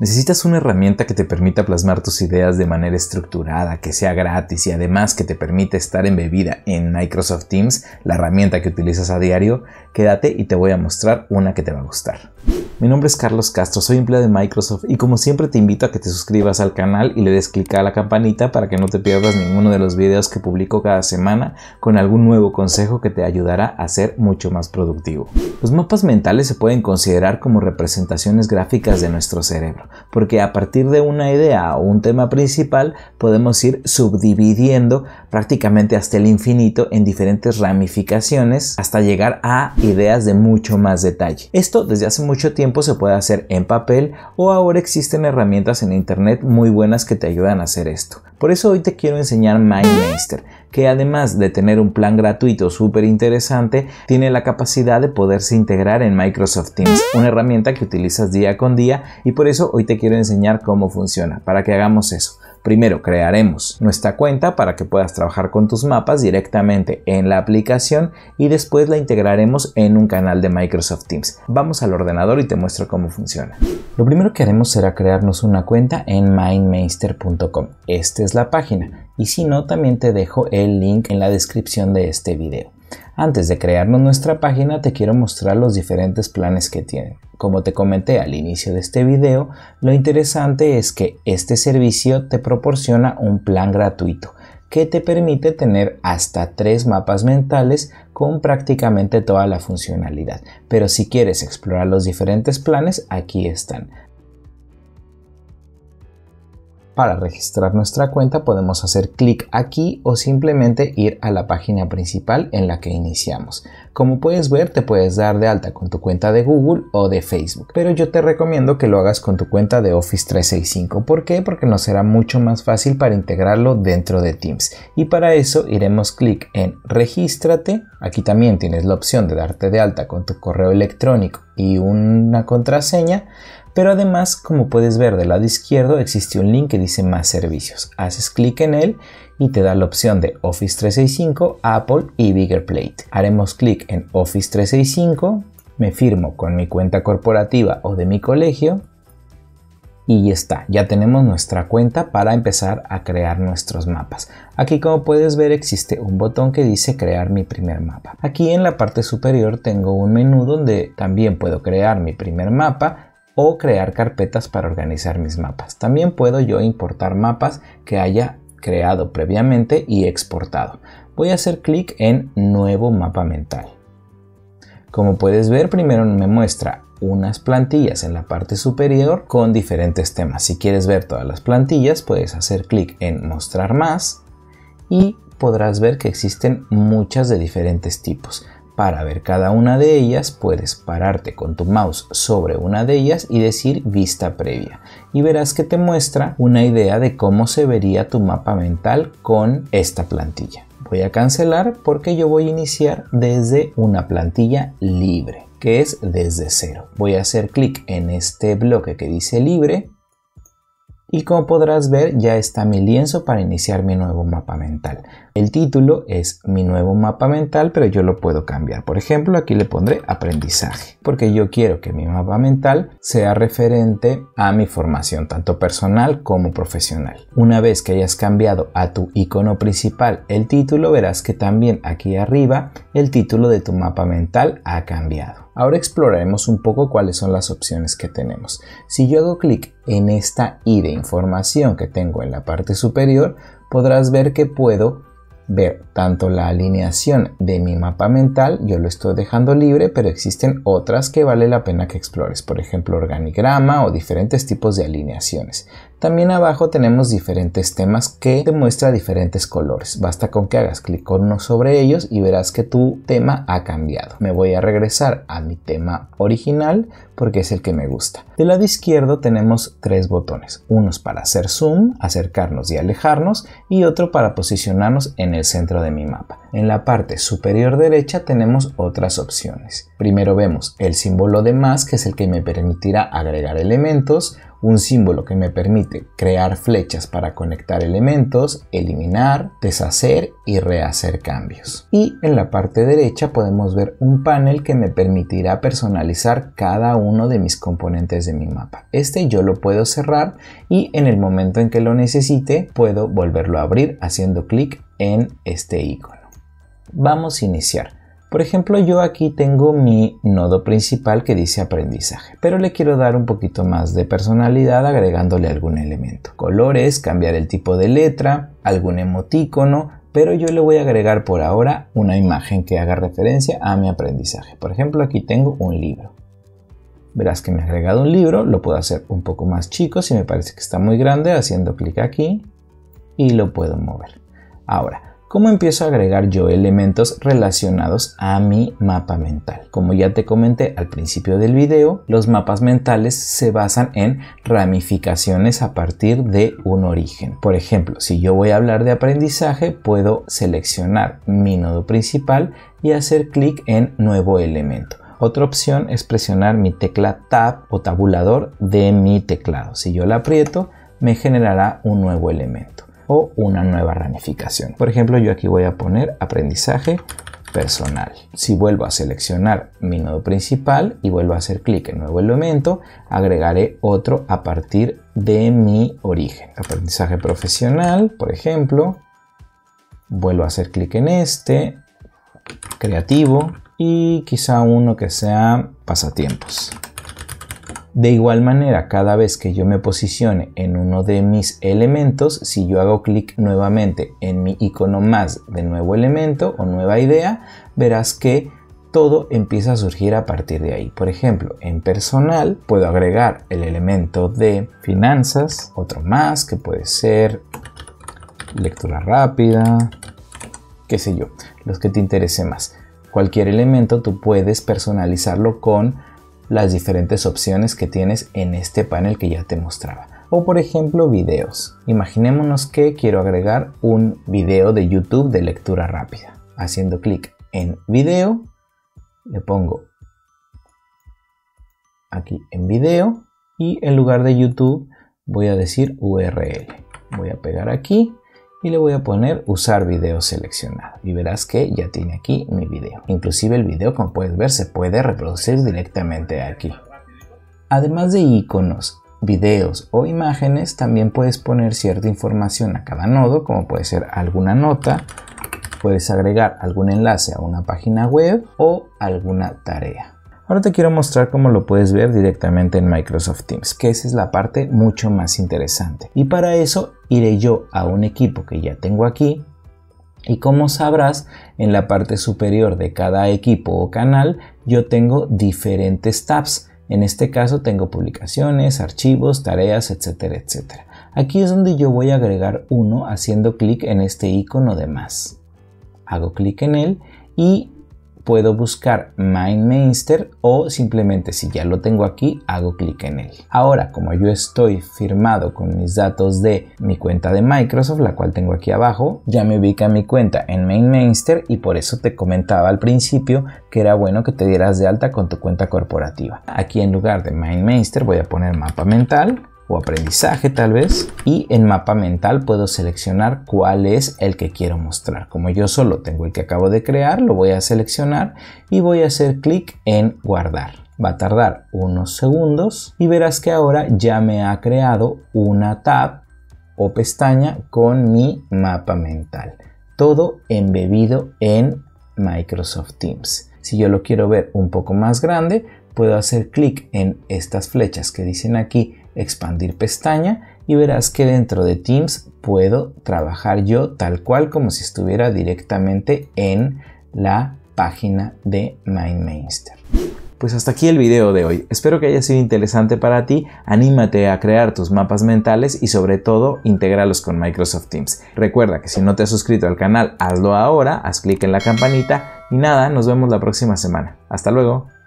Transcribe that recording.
Necesitas una herramienta que te permita plasmar tus ideas de manera estructurada, que sea gratis y además que te permita estar embebida en Microsoft Teams, la herramienta que utilizas a diario. Quédate y te voy a mostrar una que te va a gustar. Mi nombre es Carlos Castro, soy empleado de Microsoft y como siempre te invito a que te suscribas al canal y le des clic a la campanita para que no te pierdas ninguno de los videos que publico cada semana con algún nuevo consejo que te ayudará a ser mucho más productivo. Los mapas mentales se pueden considerar como representaciones gráficas de nuestro cerebro, porque a partir de una idea o un tema principal podemos ir subdividiendo prácticamente hasta el infinito en diferentes ramificaciones hasta llegar a ideas de mucho más detalle. Esto desde hace mucho mucho tiempo se puede hacer en papel o ahora existen herramientas en internet muy buenas que te ayudan a hacer esto. Por eso hoy te quiero enseñar MindMeister que además de tener un plan gratuito súper interesante, tiene la capacidad de poderse integrar en Microsoft Teams, una herramienta que utilizas día con día y por eso hoy te quiero enseñar cómo funciona, para que hagamos eso. Primero crearemos nuestra cuenta para que puedas trabajar con tus mapas directamente en la aplicación y después la integraremos en un canal de Microsoft Teams. Vamos al ordenador y te muestro cómo funciona. Lo primero que haremos será crearnos una cuenta en mindmeister.com. Esta es la página y si no también te dejo el link en la descripción de este video. Antes de crearnos nuestra página te quiero mostrar los diferentes planes que tienen. Como te comenté al inicio de este video, lo interesante es que este servicio te proporciona un plan gratuito que te permite tener hasta tres mapas mentales con prácticamente toda la funcionalidad. Pero si quieres explorar los diferentes planes, aquí están. Para registrar nuestra cuenta podemos hacer clic aquí o simplemente ir a la página principal en la que iniciamos. Como puedes ver te puedes dar de alta con tu cuenta de Google o de Facebook, pero yo te recomiendo que lo hagas con tu cuenta de Office 365. ¿Por qué? Porque nos será mucho más fácil para integrarlo dentro de Teams. Y para eso iremos clic en Regístrate. Aquí también tienes la opción de darte de alta con tu correo electrónico y una contraseña pero además, como puedes ver del lado izquierdo, existe un link que dice más servicios. Haces clic en él y te da la opción de Office 365, Apple y Bigger Plate. Haremos clic en Office 365, me firmo con mi cuenta corporativa o de mi colegio y ya está, ya tenemos nuestra cuenta para empezar a crear nuestros mapas. Aquí como puedes ver existe un botón que dice crear mi primer mapa. Aquí en la parte superior tengo un menú donde también puedo crear mi primer mapa, o crear carpetas para organizar mis mapas. También puedo yo importar mapas que haya creado previamente y exportado. Voy a hacer clic en Nuevo mapa mental. Como puedes ver, primero me muestra unas plantillas en la parte superior con diferentes temas. Si quieres ver todas las plantillas, puedes hacer clic en Mostrar más y podrás ver que existen muchas de diferentes tipos para ver cada una de ellas, puedes pararte con tu mouse sobre una de ellas y decir vista previa. Y verás que te muestra una idea de cómo se vería tu mapa mental con esta plantilla. Voy a cancelar porque yo voy a iniciar desde una plantilla libre, que es desde cero. Voy a hacer clic en este bloque que dice libre y como podrás ver, ya está mi lienzo para iniciar mi nuevo mapa mental. El título es mi nuevo mapa mental, pero yo lo puedo cambiar. Por ejemplo, aquí le pondré aprendizaje, porque yo quiero que mi mapa mental sea referente a mi formación, tanto personal como profesional. Una vez que hayas cambiado a tu icono principal el título, verás que también aquí arriba el título de tu mapa mental ha cambiado. Ahora exploraremos un poco cuáles son las opciones que tenemos. Si yo hago clic en esta I de información que tengo en la parte superior, podrás ver que puedo ver tanto la alineación de mi mapa mental, yo lo estoy dejando libre, pero existen otras que vale la pena que explores, por ejemplo organigrama o diferentes tipos de alineaciones. También abajo tenemos diferentes temas que te muestra diferentes colores. Basta con que hagas clic uno sobre ellos y verás que tu tema ha cambiado. Me voy a regresar a mi tema original porque es el que me gusta. Del lado izquierdo tenemos tres botones. Unos para hacer zoom, acercarnos y alejarnos y otro para posicionarnos en el centro de mi mapa. En la parte superior derecha tenemos otras opciones. Primero vemos el símbolo de más que es el que me permitirá agregar elementos, un símbolo que me permite crear flechas para conectar elementos, eliminar, deshacer y rehacer cambios. Y en la parte derecha podemos ver un panel que me permitirá personalizar cada uno de mis componentes de mi mapa. Este yo lo puedo cerrar y en el momento en que lo necesite puedo volverlo a abrir haciendo clic en este icono. Vamos a iniciar. Por ejemplo, yo aquí tengo mi nodo principal que dice aprendizaje, pero le quiero dar un poquito más de personalidad agregándole algún elemento. Colores, cambiar el tipo de letra, algún emoticono, pero yo le voy a agregar por ahora una imagen que haga referencia a mi aprendizaje. Por ejemplo, aquí tengo un libro. Verás que me ha agregado un libro, lo puedo hacer un poco más chico si me parece que está muy grande, haciendo clic aquí y lo puedo mover. Ahora, ¿Cómo empiezo a agregar yo elementos relacionados a mi mapa mental? Como ya te comenté al principio del video, los mapas mentales se basan en ramificaciones a partir de un origen. Por ejemplo, si yo voy a hablar de aprendizaje, puedo seleccionar mi nodo principal y hacer clic en nuevo elemento. Otra opción es presionar mi tecla Tab o tabulador de mi teclado. Si yo la aprieto, me generará un nuevo elemento o una nueva ramificación. Por ejemplo, yo aquí voy a poner aprendizaje personal. Si vuelvo a seleccionar mi nodo principal y vuelvo a hacer clic en nuevo elemento, agregaré otro a partir de mi origen. Aprendizaje profesional, por ejemplo. Vuelvo a hacer clic en este, creativo y quizá uno que sea pasatiempos. De igual manera, cada vez que yo me posicione en uno de mis elementos, si yo hago clic nuevamente en mi icono más de nuevo elemento o nueva idea, verás que todo empieza a surgir a partir de ahí. Por ejemplo, en personal puedo agregar el elemento de finanzas, otro más que puede ser lectura rápida, qué sé yo, los que te interese más. Cualquier elemento tú puedes personalizarlo con las diferentes opciones que tienes en este panel que ya te mostraba. O por ejemplo videos. Imaginémonos que quiero agregar un video de YouTube de lectura rápida. Haciendo clic en video, le pongo aquí en video y en lugar de YouTube voy a decir URL. Voy a pegar aquí y le voy a poner usar video seleccionado y verás que ya tiene aquí mi video. Inclusive el video como puedes ver se puede reproducir directamente aquí. Además de iconos, videos o imágenes también puedes poner cierta información a cada nodo como puede ser alguna nota, puedes agregar algún enlace a una página web o alguna tarea. Ahora te quiero mostrar cómo lo puedes ver directamente en Microsoft Teams, que esa es la parte mucho más interesante. Y para eso iré yo a un equipo que ya tengo aquí. Y como sabrás, en la parte superior de cada equipo o canal yo tengo diferentes tabs. En este caso tengo publicaciones, archivos, tareas, etcétera, etcétera. Aquí es donde yo voy a agregar uno haciendo clic en este icono de más. Hago clic en él y puedo buscar MindMeister o simplemente si ya lo tengo aquí hago clic en él. Ahora como yo estoy firmado con mis datos de mi cuenta de Microsoft, la cual tengo aquí abajo, ya me ubica mi cuenta en MindMeister y por eso te comentaba al principio que era bueno que te dieras de alta con tu cuenta corporativa. Aquí en lugar de MindMeister voy a poner mapa mental o aprendizaje tal vez y en mapa mental puedo seleccionar cuál es el que quiero mostrar. Como yo solo tengo el que acabo de crear, lo voy a seleccionar y voy a hacer clic en guardar. Va a tardar unos segundos y verás que ahora ya me ha creado una tab o pestaña con mi mapa mental. Todo embebido en Microsoft Teams. Si yo lo quiero ver un poco más grande, puedo hacer clic en estas flechas que dicen aquí expandir pestaña y verás que dentro de Teams puedo trabajar yo tal cual como si estuviera directamente en la página de MindMeister. Pues hasta aquí el video de hoy. Espero que haya sido interesante para ti. Anímate a crear tus mapas mentales y sobre todo, intégralos con Microsoft Teams. Recuerda que si no te has suscrito al canal, hazlo ahora, haz clic en la campanita y nada, nos vemos la próxima semana. Hasta luego.